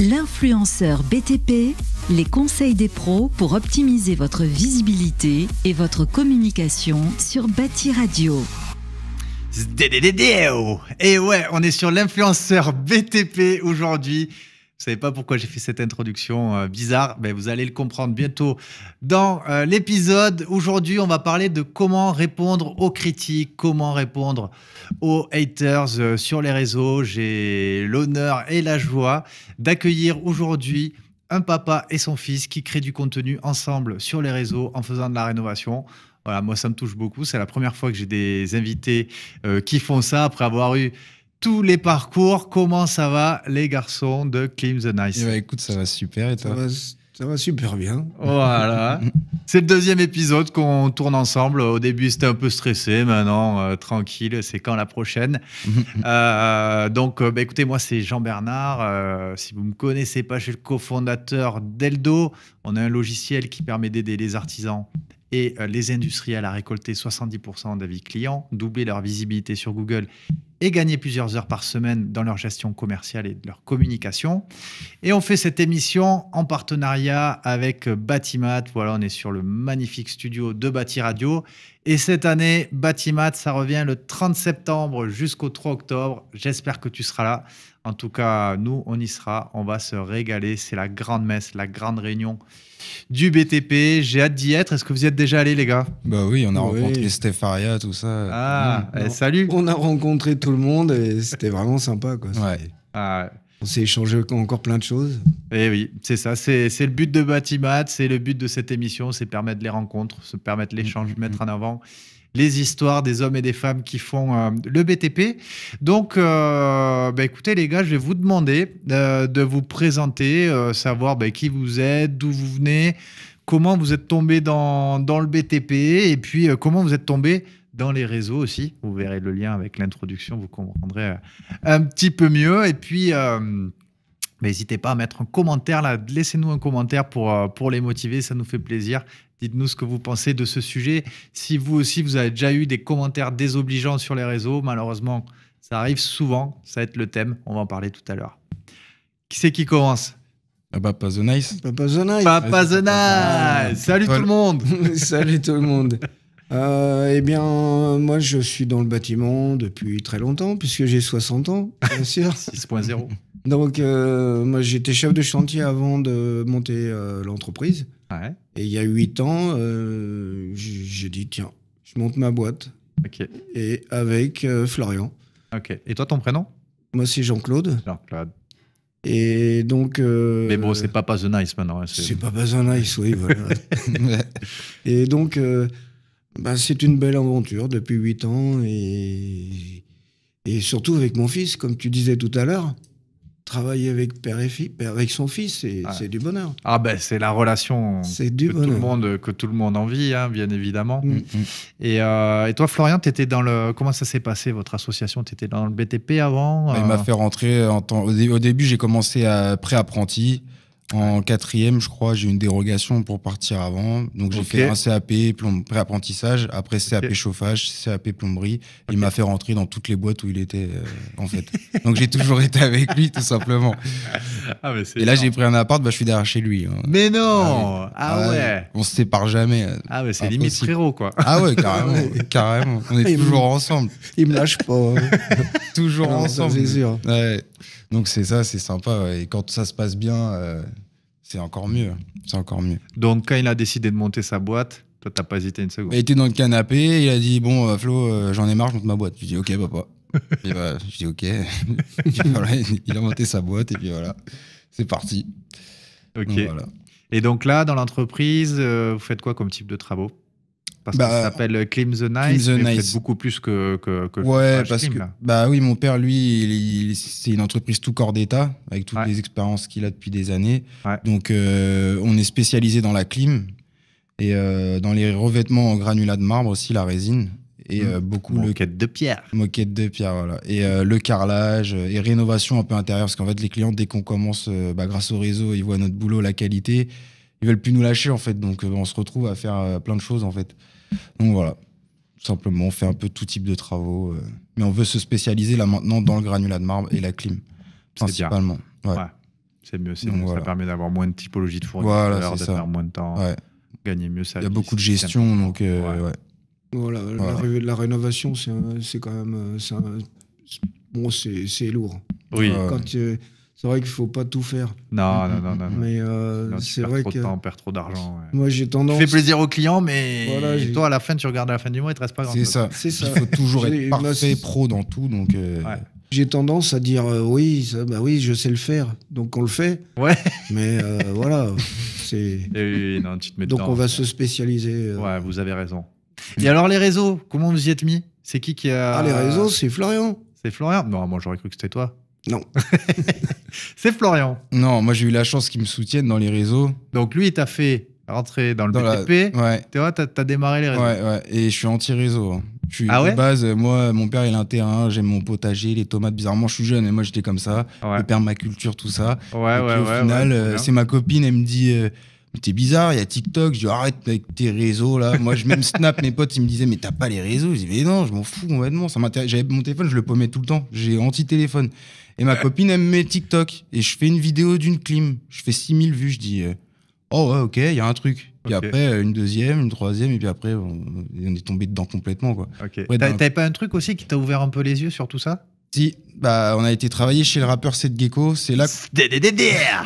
L'influenceur BTP, les conseils des pros pour optimiser votre visibilité et votre communication sur Bâti Radio. Oh. Et eh ouais, on est sur l'influenceur BTP aujourd'hui. Vous savez pas pourquoi j'ai fait cette introduction euh, bizarre, mais vous allez le comprendre bientôt dans euh, l'épisode. Aujourd'hui, on va parler de comment répondre aux critiques, comment répondre aux haters euh, sur les réseaux. J'ai l'honneur et la joie d'accueillir aujourd'hui un papa et son fils qui créent du contenu ensemble sur les réseaux en faisant de la rénovation. Voilà, moi ça me touche beaucoup. C'est la première fois que j'ai des invités qui font ça après avoir eu tous les parcours. Comment ça va, les garçons de clean the Nice eh ben, Écoute, ça va super ça va, super bien. Voilà. c'est le deuxième épisode qu'on tourne ensemble. Au début, c'était un peu stressé. Maintenant, euh, tranquille, c'est quand la prochaine euh, Donc, euh, bah, écoutez, moi, c'est Jean Bernard. si vous ne me connaissez pas, je suis le cofondateur d'Eldo. On a un logiciel qui permet d'aider les artisans et les industriels à récolter 70% d'avis clients, doubler leur visibilité sur Google et gagner plusieurs heures par semaine dans leur gestion commerciale et de leur communication. Et on fait cette émission en partenariat avec Batimat. Voilà, on est sur le magnifique studio de Bati Radio. Et cette année, Batimat, ça revient le 30 septembre jusqu'au 3 octobre. J'espère que tu seras là. En tout cas, nous, on y sera. On va se régaler. C'est la grande messe, la grande réunion du BTP. J'ai hâte d'y être. Est-ce que vous y êtes déjà allés, les gars Bah oui, on a rencontré Stefaria, tout ça. Ah, eh, salut On a rencontré tout le monde et c'était vraiment sympa. Quoi. Ah On s'est échangé encore plein de choses. Et eh oui, c'est ça. C'est le but de Batimat, c'est le but de cette émission, c'est permettre les rencontres, se permettre l'échange, mm-hmm. mettre en avant les histoires des hommes et des femmes qui font euh, le BTP. Donc, euh, bah, écoutez les gars, je vais vous demander euh, de vous présenter, savoir bah, qui vous êtes, d'où vous venez, comment vous êtes tombé dans, dans, le BTP et puis comment vous êtes tombé dans les réseaux aussi. Vous verrez le lien avec l'introduction, vous comprendrez euh, un petit peu mieux. Et puis, euh, bah, n'hésitez pas à mettre un commentaire là, laissez-nous un commentaire pour, euh, pour les motiver, ça nous fait plaisir. Dites-nous ce que vous pensez de ce sujet. Si vous aussi, vous avez déjà eu des commentaires désobligeants sur les réseaux, malheureusement, ça arrive souvent, ça va être le thème, on va en parler tout à l'heure. Qui c'est qui commence ah bah, Papa the nice. Papa the nice. Papa the nice. Salut tout le monde. Salut tout le monde. Euh, eh bien, moi, je suis dans le bâtiment depuis très longtemps, puisque j'ai 60 ans, bien sûr. 6.0. Donc, euh, moi, j'étais chef de chantier avant de monter euh, l'entreprise. Ouais. Et il y a 8 ans, j'ai dit, tiens, je monte ma boîte. Ok. Et avec Florian. Ok. Et toi, ton prénom Moi, c'est Jean-Claude. Jean-Claude. Et donc. Mais bon, c'est Papa The Nice maintenant. Hein, c'est Papa The Nice, oui, Et donc, bah, c'est une belle aventure depuis 8 ans et, et surtout avec mon fils, comme tu disais tout à l'heure travailler avec père et avec son fils, c'est du bonheur. Ah ben c'est la relation que, du tout le monde, que tout le monde envie, hein, bien évidemment. Mm, mm. et, euh, et, toi, Florian, étais dans le comment ça s'est passé votre association Tu étais dans le BTP avant elle bah, Il m'a euh? fait rentrer en temps. Au, début, j'ai commencé à pré-apprenti. En quatrième, je crois, j'ai eu une dérogation pour partir avant. Donc j'ai fait un CAP pré-apprentissage, après CAP chauffage, CAP plomberie. Il m'a fait rentrer dans toutes les boîtes où il était, euh, en fait. Donc j'ai toujours été avec lui, tout simplement. Ah, Et là, j'ai pris un appart, bah, je suis derrière chez lui. Hein. Mais non Ah, ah, ah ouais. On se sépare jamais. Ah ouais, c'est limite frérot, quoi. Ah ouais, carrément. carrément. On est toujours ensemble. Il me lâche pas. Hein. toujours ensemble. C'est sûr. Ouais. Donc c'est ça, c'est sympa. Et quand ça se passe bien, euh, c'est encore mieux. C'est encore mieux. Donc quand il a décidé de monter sa boîte, toi t'as pas hésité une seconde. Il était dans le canapé, il a dit bon euh, Flo, euh, j'en ai marre, je monte ma boîte. Je dis ok papa. et bah, je dis ok. il a monté sa boîte et puis voilà, c'est parti. Ok. Et donc là, dans l'entreprise, vous faites quoi comme type de travaux ça bah, s'appelle euh, Claim the Nice, the beaucoup plus que, que, ouais parce que bah oui mon père lui c'est une entreprise tout corps d'état avec toutes les expériences qu'il a depuis des années donc euh, on est spécialisé dans la clim et euh, dans les revêtements en granulat de marbre aussi la résine et mmh. beaucoup moquette de pierre moquette de pierre voilà et le carrelage et rénovation un peu intérieure parce qu'en fait les clients dès qu'on commence bah, grâce au réseau ils voient notre boulot la qualité ils veulent plus nous lâcher en fait donc on se retrouve à faire plein de choses en fait donc voilà, simplement, on fait un peu tout type de travaux. Euh, mais on veut se spécialiser là maintenant dans le granulat de marbre et la clim, principalement. Ouais. C'est mieux, ça permet d'avoir moins de typologie de fournisseurs, voilà, moins de temps, gagner mieux ça. Il y a beaucoup de gestion, donc euh, Voilà, La, rénovation, c'est quand même. Euh, bon, c'est lourd. Oui. Quand, c'est vrai qu'il faut pas tout faire. Non, hein non, non, non. Mais euh, c'est vrai trop que. De temps, on perd trop d'argent. Moi, j'ai tendance. Tu fais plaisir aux clients, mais toi, à la fin, tu regardes à la fin du mois, il te restes pas grand C'est ça. C'est ça. Il faut toujours être parfait, pro dans tout, donc. Euh, j'ai tendance à dire euh, oui, bah oui, je sais le faire, donc on le fait. Ouais. Mais voilà, c'est. Donc on va se spécialiser. Ouais, vous avez raison. Et alors les réseaux, comment vous y êtes mis C'est qui qui a Ah les réseaux, c'est Florian. C'est Florian. Non, moi j'aurais cru que c'était toi. Non. c'est Florian. Non, moi j'ai eu la chance qu'ils me soutiennent dans les réseaux. Donc lui, il t'a fait rentrer dans le BTP. Ouais. Tu vois, t'as démarré les réseaux. Ouais, ouais. Et je suis anti-réseau. Hein. ah ouais de base, moi, mon père, il a un terrain, j'aime mon potager, les tomates. Bizarrement, je suis jeune, et moi, j'étais comme ça. Ouais. Le ma culture, tout ça. Ouais, et au final, euh, c'est ma copine, elle me dit. Euh, mais t'es bizarre, il y a TikTok, je dis arrête avec tes réseaux là. Moi, je même Snap, mes potes, ils me disaient, mais t'as pas les réseaux. Je dis, mais non, je m'en fous complètement. Ça J'avais mon téléphone, je le paumais tout le temps. J'ai anti-téléphone. Et ma copine, aime mes TikTok. Et je fais une vidéo d'une clim. Je fais 6000 vues. Je dis, euh, oh ouais, ok, il y a un truc. Puis après, euh, une deuxième, une troisième, et puis après, on, est tombé dedans complètement. quoi. T'avais pas un truc aussi qui t'a ouvert un peu les yeux sur tout ça si, bah, on a été travailler chez le rappeur Seth Gecko. C'est là.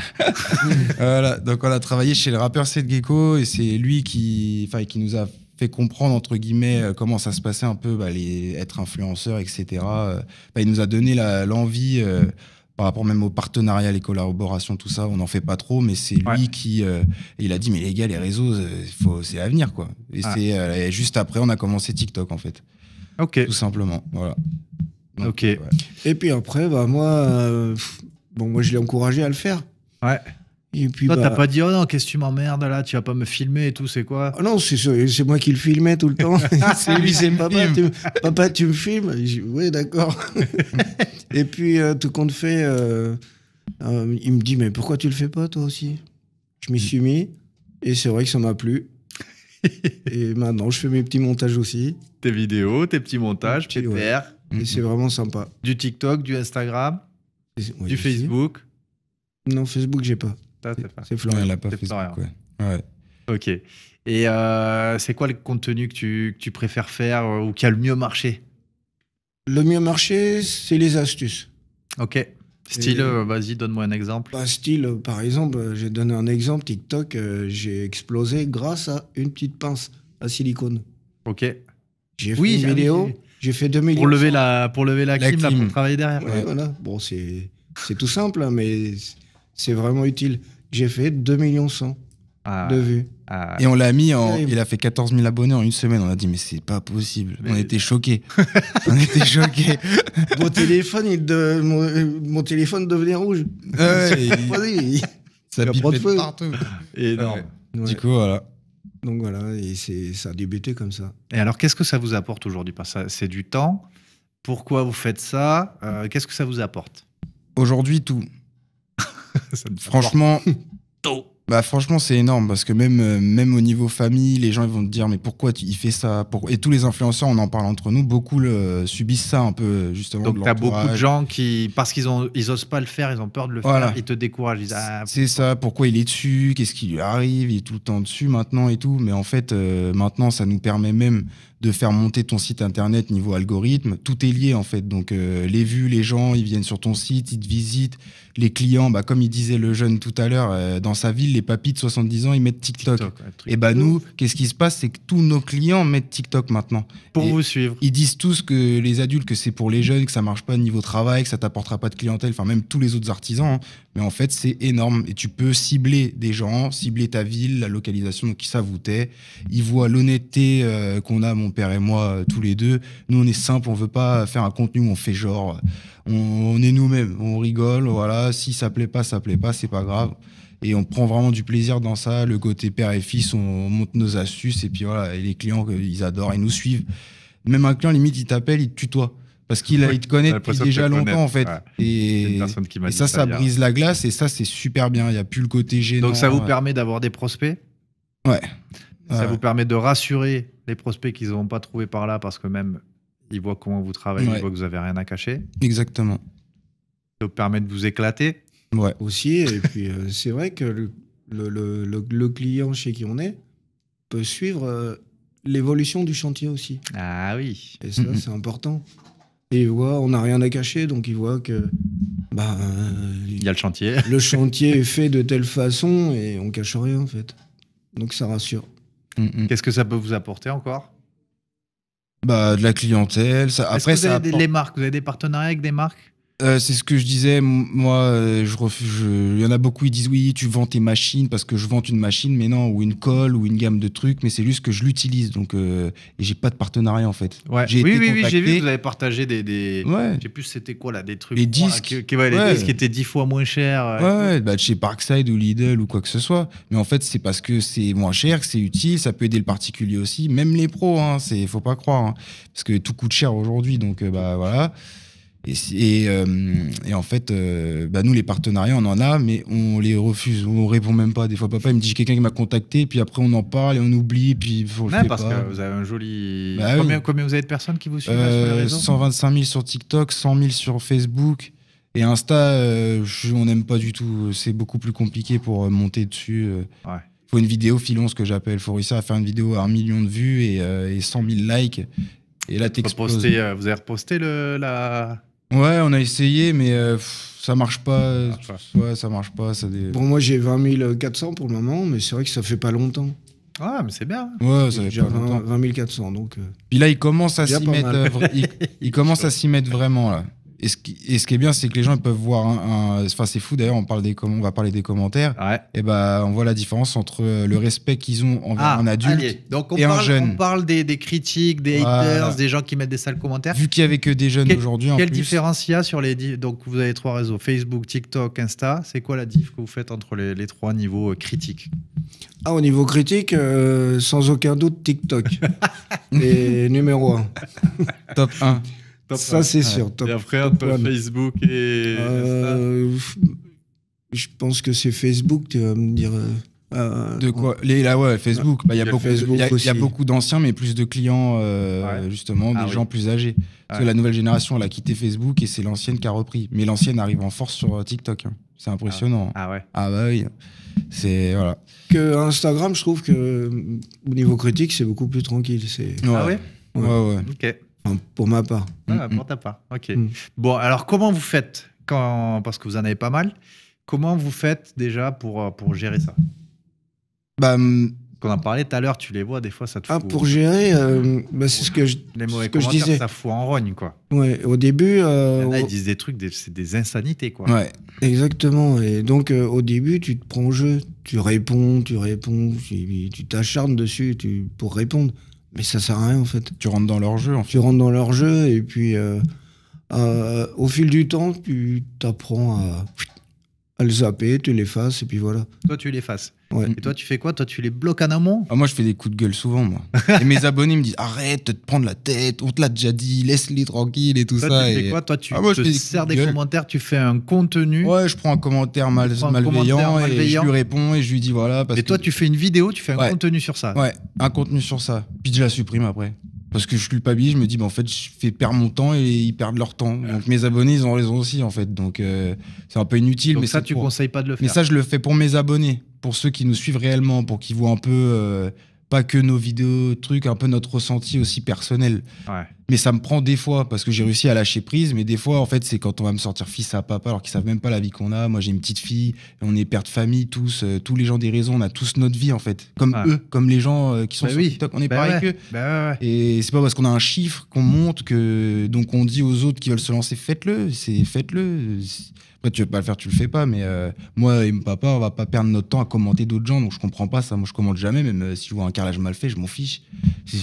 voilà, donc on a travaillé chez le rappeur Seth Gecko et c'est lui qui, enfin, qui nous a fait comprendre entre guillemets euh, comment ça se passait un peu, bah, les, être influenceur, etc. Euh, bah, il nous a donné l'envie euh, par rapport même au partenariat, les collaborations, tout ça. On n'en fait pas trop, mais c'est lui qui, il a dit mais les gars, les réseaux, c'est l'avenir, quoi. Et ah. c'est juste après, on a commencé TikTok en fait. Ok. Tout simplement, voilà ok. Et puis après, bah, moi, euh, bon, moi, je l'ai encouragé à le faire. Ouais. Et puis, Toi, t'as bah pas dit, oh non, qu'est-ce que tu m'emmerdes là, tu vas pas me filmer et tout, c'est quoi ah Non, c'est moi qui le filmais tout le temps. Ah, c'est lui, c'est papa, tu, papa, tu me filmes Oui, d'accord. et puis, euh, tout compte fait, euh, il me dit, mais pourquoi tu le fais pas toi aussi Je m'y suis mis et c'est vrai que ça m'a plu. et maintenant, je fais mes petits montages aussi. Tes vidéos, tes petits montages, es ouais. Mhm. c'est vraiment sympa. Du TikTok, du Instagram, du Facebook Non, Facebook, j'ai pas. c'est Florian. Ah, elle a pas Facebook, Ok. Et euh, c'est quoi le contenu que tu, préfères faire euh, ou qui a le mieux marché Le mieux marché, c'est les astuces. Ok. Style, euh, vas-y, donne-moi un exemple. Bah, style, par exemple, j'ai donné un exemple TikTok, j'ai explosé grâce à une petite pince à silicone. Ok. J'ai fait une vidéo. J'ai fait 2 millions. Pour lever la, pour lever la, la pour travailler derrière. Voilà. Bon, c'est tout simple, hein, mais c'est vraiment utile. J'ai fait 2 millions 100 ah, de vues. Ah. et on l'a mis en. Il a fait 14 000 abonnés en une semaine. On a dit, mais c'est pas possible. on était choqués. on était choqués. mon téléphone, il de... mon... téléphone devenait rouge. Ça pipait Et Du coup, voilà. Donc voilà, et ça a débuté comme ça. Et alors, qu'est-ce que ça vous apporte aujourd'hui C'est du temps Pourquoi vous faites ça euh, Qu'est-ce que ça vous apporte Aujourd'hui, tout. Franchement, tout. Bah, franchement c'est énorme parce que même euh, même au niveau famille les gens ils vont te dire mais pourquoi tu, il fait ça et tous les influenceurs on en parle entre nous beaucoup subissent ça un peu justement donc t'as beaucoup de gens qui parce qu'ils ont ils osent pas le faire ils ont peur de le faire ils te découragent ah, c'est ça pourquoi il est dessus qu'est-ce qui lui arrive il est tout le temps dessus maintenant et tout mais en fait euh, maintenant ça nous permet même de faire monter ton site internet niveau algorithme. Tout est lié en fait. Donc euh, les vues, les gens, ils viennent sur ton site, ils te visitent. Les clients, bah, comme il disait le jeune tout à l'heure, dans sa ville, les papis de 70 ans, ils mettent TikTok. et eh ben nous, qu'est-ce qui se passe C'est que tous nos clients mettent TikTok maintenant. Pour vous suivre. Ils disent tous que les adultes, que c'est pour les jeunes, que ça marche pas au niveau travail, que ça t'apportera pas de clientèle, enfin même tous les autres artisans. Hein. Mais en fait, c'est énorme. Et tu peux cibler des gens, cibler ta ville, la localisation, qui ça vous tait. Ils voient l'honnêteté euh, qu'on a, mon père et moi, euh, tous les deux. Nous, on est simple, on veut pas faire un contenu où on fait genre euh, on, est nous-mêmes, on rigole, voilà, si ça plaît pas, ça plaît pas, c'est pas grave et on prend vraiment du plaisir dans ça. Le côté père et fils, on monte nos astuces et puis voilà, et les clients, euh, ils adorent, ils nous suivent. Même un client, limite, il t'appelle, il te tutoie. Parce qu'il a, il te connaît depuis déjà longtemps, en fait. Et, ça, ça, brise la glace et ça, c'est super bien. Il n'y a plus le côté gênant. Donc ça vous euh, permet d'avoir des prospects Ouais. Ça vous permet de rassurer les prospects qu'ils n'ont pas trouvé par là parce que même ils voient comment vous travaillez, ils voient que vous n'avez rien à cacher. Exactement. Ça vous permet de vous éclater ouais. aussi. Et puis, euh, c'est vrai que le, le, le, le, client chez qui on est peut suivre euh, l'évolution du chantier aussi. Ah oui. Et ça, mhm. c'est important. Et il voit, on n'a rien à cacher, donc il voit que. Bah, euh, il y a le chantier. Le chantier est fait de telle façon et on cache rien, en fait. Donc ça rassure. Qu'est-ce mhm. que ça peut vous apporter encore bah, de la clientèle. Ça... Après, vous avez des, marques, vous avez des partenariats avec des marques euh, c'est ce que je disais. Moi, euh, je refuse. Il y en a beaucoup qui disent oui, tu vends tes machines parce que je vends une machine, mais non, ou une colle, ou une gamme de trucs, mais c'est juste que je l'utilise. Donc, euh, et j'ai pas de partenariat en fait. J'ai oui, oui, oui, j'ai vu que vous avez partagé des. des... J'ai plus c'était quoi là, des trucs. Les disques. qui, étaient dix fois moins chers. Ouais, bah, chez Parkside ou Lidl ou quoi que ce soit. Mais en fait, c'est parce que c'est moins cher, que c'est utile, ça peut aider le particulier aussi, même les pros. Hein, c'est faut pas croire, hein, parce que tout coûte cher aujourd'hui. Donc, bah voilà. Euh, et, en fait, euh, bah, nous, les partenariats, on en a, mais on les refuse. On répond même pas. Des fois, papa, il me dit quelqu'un qui m'a contacté, puis après, on en parle et on oublie. Puis, faut parce que vous avez un joli. Bah combien, vous avez de personnes qui vous suivent sur 125 000 euh, sur TikTok, 100 000 sur Facebook. Et Insta, on n'aime pas du tout. C'est beaucoup plus compliqué pour monter dessus. il faut une vidéo filon, ce que j'appelle. Faut réussir à faire une vidéo à un million de vues et, 100 000 likes. Et là, t'exploses. vous avez reposté le, la, Ouais, on a essayé, mais euh, ça marche pas. marche pas. Ouais, ça marche pas. Ça moi j'ai 20 400 pour le moment, mais c'est vrai que ça fait pas longtemps. Ah, mais c'est bien. Ouais, ça fait pas 20, 400, donc. Euh, Puis là, il commence à s'y mettre. Euh, il commence à s'y mettre vraiment là. Et ce, qui, est bien, c'est que les gens peuvent voir. Un, Enfin, c'est fou d'ailleurs. On parle des on va parler des commentaires. Et ben, on voit la différence entre euh, le respect qu'ils ont envers ah, un adulte Donc on et un jeune. On parle des, critiques, des haters, des gens qui mettent des sales commentaires. Vu qu'il y avait que des jeunes aujourd'hui. Quelle plus. différence il y a sur les donc vous avez trois réseaux Facebook, TikTok, Insta. C'est quoi la diff que vous faites entre les, trois niveaux euh, critiques ah, au niveau critique, euh, sans aucun doute, TikTok. et numéro 1. Top 1 ça, hein. c'est sûr. Top, et après, Facebook et. Euh, je pense que c'est Facebook, tu vas me dire. Euh, euh, de quoi là, ouais, bah, Facebook. Il y, a beaucoup, d'anciens, mais plus de clients, justement, des ah gens plus âgés. Parce que la nouvelle génération, elle a quitté Facebook et c'est l'ancienne qui a repris. Mais l'ancienne arrive en force sur TikTok. Hein. C'est impressionnant. Ah. ah, ouais Ah bah oui. C'est. Voilà. Que Instagram, je trouve que, au niveau critique, c'est beaucoup plus tranquille. Ah ouais Ouais, ouais. Ok pour ma part. Ah, mm, pour mm. ta part, ok. Mm. Bon, alors comment vous faites quand, Parce que vous en avez pas mal. Comment vous faites déjà pour, euh, pour gérer ça bah, qu'on en parlait tout à l'heure, tu les vois, des fois, ça te ah, fout. Ah, pour gérer, euh, bah, c'est ce que je, les mauvais ce que je disais. Ça fout en rogne, quoi. Ouais, au début. Euh, en a ils disent des trucs, c'est des insanités, quoi. Ouais, exactement. Et donc, euh, au début, tu te prends au jeu, tu réponds, tu réponds, tu t'acharnes dessus tu, pour répondre mais ça sert à rien en fait. Tu rentres dans leur jeu. Tu rentres dans leur jeu et puis euh, euh, au fil du temps, tu t'apprends à le zapper, tu l'effaces et puis voilà. Toi, tu l'effaces. Ouais. Et toi, tu fais quoi Toi, tu les bloques en amont ah, Moi, je fais des coups de gueule souvent, moi. et mes abonnés me disent arrête de te prendre la tête, on te l'a déjà dit, laisse-les tranquille et tout toi, ça. Tu et... fais quoi Toi, tu ah, moi, des sers des, commentaires, tu fais un contenu. Ouais, je prends un commentaire mal... malveillant, et je lui réponds et je lui dis voilà. Parce et toi, tu fais une vidéo, tu fais un contenu sur ça. Ouais, un contenu sur ça. Puis je la supprime après. Parce que je suis culpabilise, je me dis, bah, en fait, je fais perdre mon temps et ils perdent leur temps. Donc mes abonnés, ils ont raison aussi, en fait. Donc euh, c'est un peu inutile. mais ça, tu ne conseilles pas de le faire. Mais ça, je le fais pour mes abonnés, pour ceux qui nous suivent réellement, pour qu'ils voient un peu, euh, pas que nos vidéos, trucs, un peu notre ressenti aussi personnel. Ouais mais ça me prend des fois parce que j'ai réussi à lâcher prise mais des fois en fait c'est quand on va me sortir fils à papa alors qu'ils savent même pas la vie qu'on a moi j'ai une petite fille on est père de famille tous euh, tous les gens des raisons on a tous notre vie en fait comme ah. eux comme les gens euh, qui sont bah sur TikTok on est bah pareil bah et c'est pas parce qu'on a un chiffre qu'on monte que donc on dit aux autres qui veulent se lancer faites-le c'est faites-le après, tu veux pas le faire, tu le fais pas. Mais euh, moi et mon papa, on va pas perdre notre temps à commenter d'autres gens. Donc je comprends pas ça. Moi, je commente jamais. Même euh, si je vois un carrelage mal fait, je m'en fiche.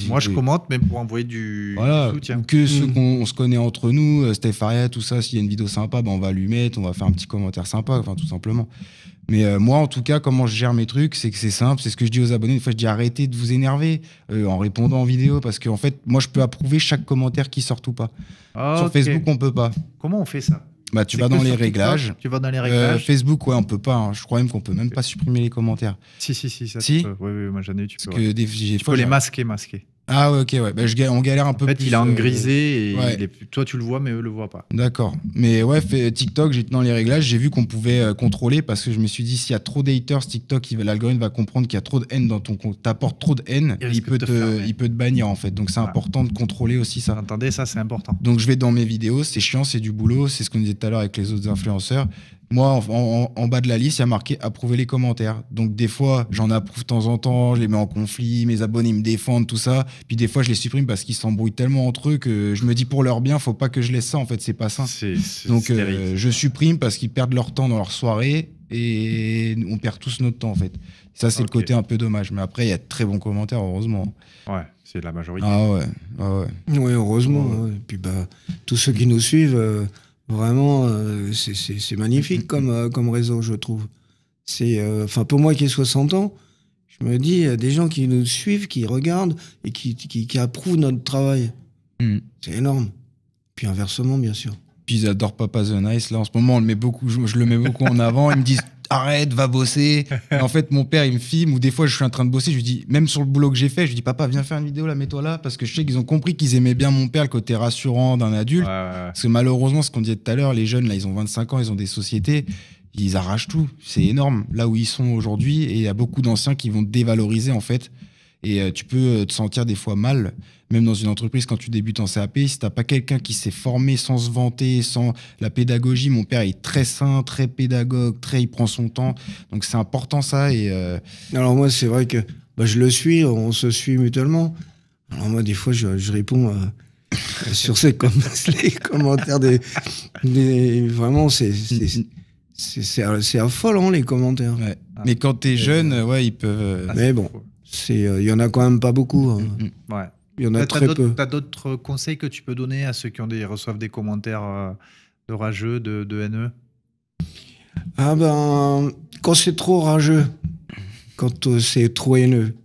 moi, je commente même pour envoyer du, voilà, soutien. Que ceux mm. qu'on se connaît entre nous, euh, Steph tout ça, s'il y a une vidéo sympa, ben, on va lui mettre, on va faire un petit commentaire sympa, enfin tout simplement. Mais euh, moi, en tout cas, comment je gère mes trucs, c'est que c'est simple. C'est ce que je dis aux abonnés. Une fois, je dis arrêtez de vous énerver en répondant en vidéo parce qu'en en fait, moi, je peux approuver chaque commentaire qui sort ou pas. Ah, Sur Facebook, on peut pas. Comment on fait ça bah, tu vas dans les réglages. Euh, Facebook, ouais, on peut pas. Hein. Je crois même qu'on peut même pas supprimer les commentaires. Si, si, si. Ça, si. Oui, oui, moi j'en ai. Tu Parce que les masquer, masquer. Ah ouais, ok, ouais. Bah, je, on galère un peu plus. En fait, il a un euh, grisé et toi, tu le vois, mais eux le voient pas. D'accord. Mais ouais, fait, TikTok, j'étais dans les réglages, j'ai vu qu'on pouvait euh, contrôler parce que je me suis dit, s'il y a trop d'haters, TikTok, l'algorithme va comprendre qu'il y a trop de haine dans ton compte. T'apportes trop de haine, il, il peut te, il peut te bannir en fait. Donc c'est important de contrôler aussi ça. attendez ça c'est important. Donc je vais dans mes vidéos, c'est chiant, c'est du boulot, c'est ce qu'on disait tout à l'heure avec les autres influenceurs. Moi, en, bas de la liste, il y a marqué approuver les commentaires. Donc, des fois, j'en approuve de temps en temps, je les mets en conflit, mes abonnés me défendent, tout ça. Puis, des fois, je les supprime parce qu'ils s'embrouillent tellement entre eux que je me dis pour leur bien, faut pas que je laisse ça. En fait, c'est pas ça. Donc, euh, je supprime parce qu'ils perdent leur temps dans leur soirée et on perd tous notre temps, en fait. Ça, c'est le côté un peu dommage. Mais après, il y a de très bons commentaires, heureusement. Ouais, c'est la majorité. Ah ouais, ah ouais. Oui, heureusement. Et puis, bah, tous ceux qui nous suivent. Euh, Vraiment, euh, c'est magnifique euh, comme, réseau, je trouve. C'est, euh, enfin, pour moi qui ai 60 ans, je me dis, y a des gens qui nous suivent, qui regardent et qui, approuvent notre travail. Hmm. C'est énorme. Puis inversement, bien sûr. Puis ils adorent Papa The Nice. Là, en ce moment, le met beaucoup, je, je le mets beaucoup en avant. Ils me disent arrête, va bosser. en fait, mon père, il me filme, ou des fois, je suis en train de bosser, je lui dis, même sur le boulot que j'ai fait, je lui dis, papa, viens faire une vidéo, la mets-toi là, parce que je sais qu'ils ont compris qu'ils aimaient bien mon père, le côté rassurant d'un adulte. Parce que malheureusement, ce qu'on disait tout à l'heure, les jeunes, là, ils ont 25 ans, ils ont des sociétés, ils arrachent tout. C'est énorme, là où ils sont aujourd'hui, et il y a beaucoup d'anciens qui vont dévaloriser, en fait, et euh, tu peux euh, te sentir des fois mal, même dans une entreprise, quand tu débutes en CAP, si t'as pas quelqu'un qui s'est formé sans se vanter, sans la pédagogie. Mon père est très sain, très pédagogue, très, il prend son temps. Donc c'est important ça. Et euh, Alors moi, c'est vrai que bah, je le suis, on se suit mutuellement. Alors moi, des fois, je, je réponds sur ces les commentaires des, vraiment, c'est c'est affolant les commentaires. Mais quand t'es jeune, ouais, ils peuvent. Mais bon, euh, il y en a quand même pas beaucoup. Hein. Mm, mm, mm. ouais. Il y en a très peu. Tu as d'autres conseils que tu peux donner à ceux qui ont des, reçoivent des commentaires de euh, rageux, de, de haineux Ah ben, quand c'est trop rageux, quand euh, c'est trop haineux,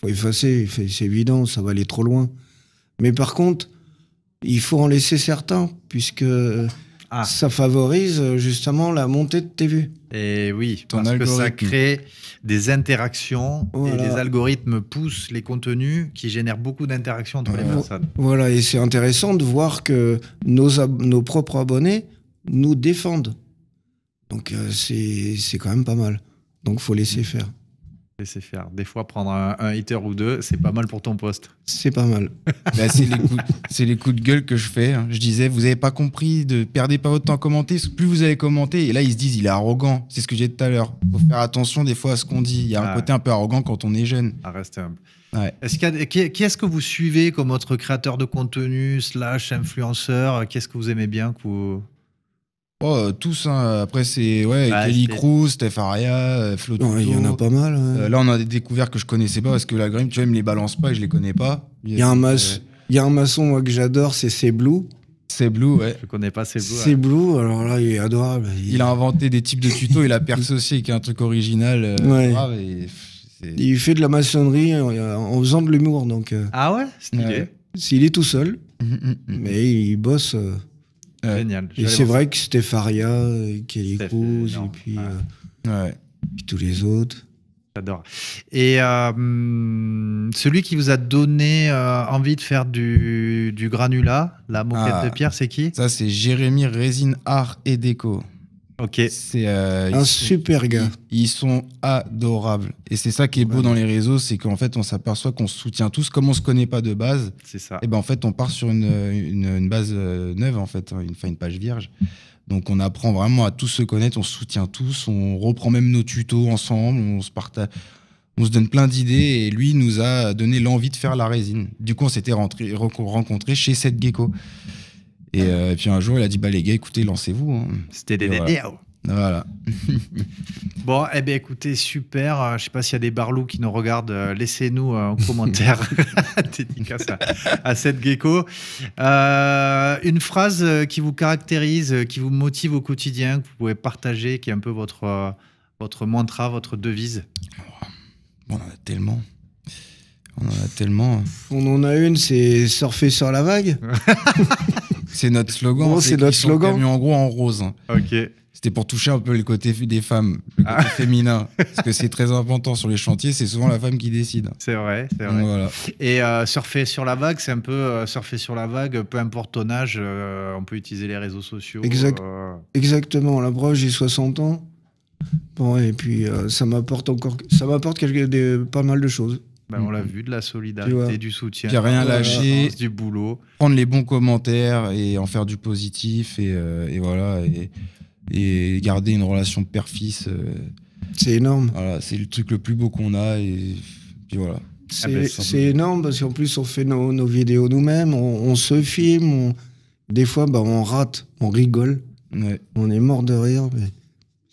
faut effacer, c'est évident, ça va aller trop loin. Mais par contre, il faut en laisser certains, puisque ah. Ça favorise euh, justement la montée de tes vues. Et oui, parce que ça crée des interactions et les algorithmes poussent les contenus qui génèrent beaucoup d'interactions entre les personnes. Voilà, et c'est intéressant de voir que nos, nos propres abonnés nous défendent. Donc euh, c'est quand même pas mal. Donc faut laisser faire. C'est faire. Des fois, prendre un, un ou deux, c'est pas mal pour ton poste. C'est pas mal. Bah, c'est les, coups de gueule que je fais. Hein. Je disais, vous avez pas compris, de perdez pas votre temps à commenter. Plus vous allez commenter, et là, ils se disent, il est arrogant. C'est ce que j'ai dit tout à l'heure. Faut faire attention des fois à ce qu'on dit. Il y a un côté un peu arrogant quand on est jeune. À ah, rester humble. Ouais. Est-ce est-ce que vous suivez comme votre créateur de contenu, slash influenceur Qu'est-ce que vous aimez bien Oh, tous, hein, après c'est ouais, Kelly Cruz, Steph Aria, euh, Flo Il y en a pas mal. Euh, là, on a des découvertes que je connaissais pas parce que la grime, tu vois, il me les balance pas et je les connais pas. Il y a, un, y a un maçon que j'adore, c'est C'est Blue. ouais. Je connais pas C'est Blue. alors là, il est adorable. Il, a inventé des types de tutos, il a percé aussi qui est un truc original. Il fait de la maçonnerie en faisant de l'humour, donc. Ah ouais Stylé. Il est tout seul, hum, hum, hum. mais il bosse. Et c'est vrai que Stépharia Faria, et puis, et euh, puis tous les autres. J'adore. Et euh, celui qui vous a donné euh, envie de faire du, du granulat, la moquette ah. de pierre, c'est qui Ça, c'est Jérémy Résine Art et Déco. Ok. C'est euh, un super gars. Ils, sont adorables. Et c'est ça qui est beau dans les réseaux, c'est qu'en fait, on s'aperçoit qu'on se soutient tous. Comme on se connaît pas de base, c'est ça. Et eh ben en fait, on part sur une, base euh, neuve, en fait, hein, une, une page vierge. Donc on apprend vraiment à tous se connaître, on soutient tous, on reprend même nos tutos ensemble, on se partage. On se donne plein d'idées et lui nous a donné l'envie de faire la résine. Du coup, on s'était rencontrés chez cette Gecko. Euh, et, puis un jour, il a dit bah les gars, écoutez, lancez-vous. Hein. C'était des DDAO. Voilà. bon, eh bien, écoutez, super. Euh, je sais pas s'il y a des barlous qui nous regardent. Euh, laissez-nous en commentaire dédicace à, cette gecko. une phrase qui vous caractérise, qui vous motive au quotidien, que vous pouvez partager, qui est un peu votre, votre mantra, votre devise. on en a tellement. On en a tellement. Hein. On en a une, c'est surfer sur la vague. C'est notre slogan. c'est notre slogan. Mis en gros en rose. Ok. C'était pour toucher un peu le côté des femmes, le côté ah. féminin. Parce que c'est très important sur les chantiers, c'est souvent la femme qui décide. C'est vrai, c'est vrai. Et euh, surfer sur la vague, c'est un peu euh, surfer sur la vague, peu importe ton âge, euh, on peut utiliser les réseaux sociaux. Exactement. La preuve, j'ai 60 ans. Bon, et puis ça m'apporte encore, ça m'apporte pas mal de choses. Bah, on l'a mhm. vu, de la solidarité, du soutien, n'y a rien lâché, du boulot. Prendre les bons commentaires et en faire du positif et, euh, voilà et, garder une relation père-fils. Euh, c'est énorme. Voilà, c'est le truc le plus beau qu'on a et voilà. C'est ah ben, énorme parce qu'en plus on fait nos, vidéos nous-mêmes, on, se filme, des fois bah, on rate, on rigole, on est mort de rire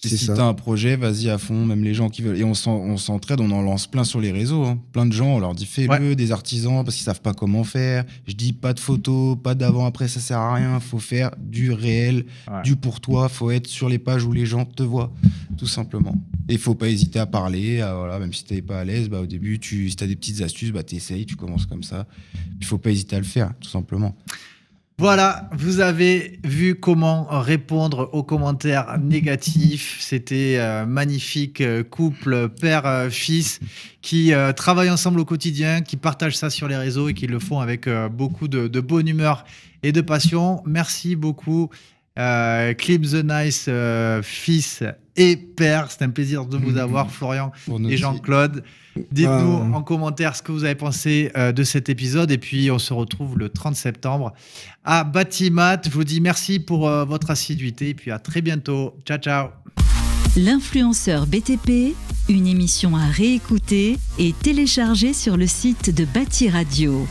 si t'as un projet, vas-y à fond, même les gens qui veulent. Et on s'entraide, on, en lance plein sur les réseaux. Hein. Plein de gens, on leur dit fais-le, des artisans, parce qu'ils savent pas comment faire. Je dis pas de photos, pas d'avant-après, ça sert à rien. Faut faire du réel, du pour toi. Faut être sur les pages où les gens te voient, tout simplement. Et faut pas hésiter à parler, voilà, même si t'es pas à l'aise, bah, au début, tu, si t'as des petites astuces, bah, t'essayes, tu commences comme ça. Il faut pas hésiter à le faire, tout simplement. Voilà, vous avez vu comment répondre aux commentaires négatifs. C'était euh, magnifique euh, couple père-fils euh, qui travaillent ensemble au quotidien, qui partagent ça sur les réseaux et qui le font avec beaucoup de bonne humeur et de passion. Merci beaucoup euh, the Nice, euh, fils et père. C'est un plaisir de vous mm-hmm. avoir, Florian et Jean-Claude. Dites-nous ah. en commentaire ce que vous avez pensé euh, de cet épisode. Et puis, on se retrouve le 30 septembre à Batimat. Je vous dis merci pour euh, votre assiduité. Et puis, à très bientôt. Ciao, ciao. L'influenceur BTP, une émission à réécouter et télécharger sur le site de Bati Radio.